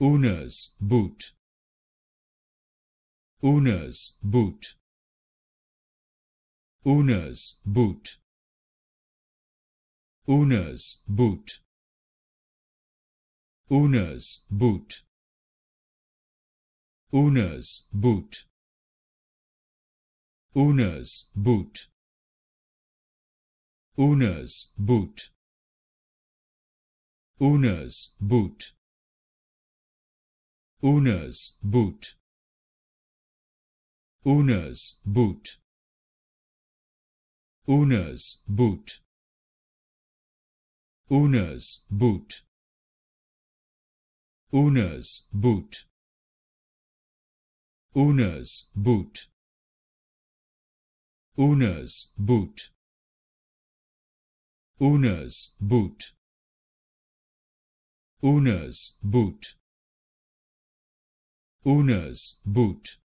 Una's boot. Una's boot. Una's boot. Una's boot. Una's boot. Una's boot. Una's boot. Una's boot. Una's boot. Una's boot. Una's boot. Una's boot. Una's boot. Una's boot. Una's boot. Una's boot. Una's boot. Owner's boot. Una's boot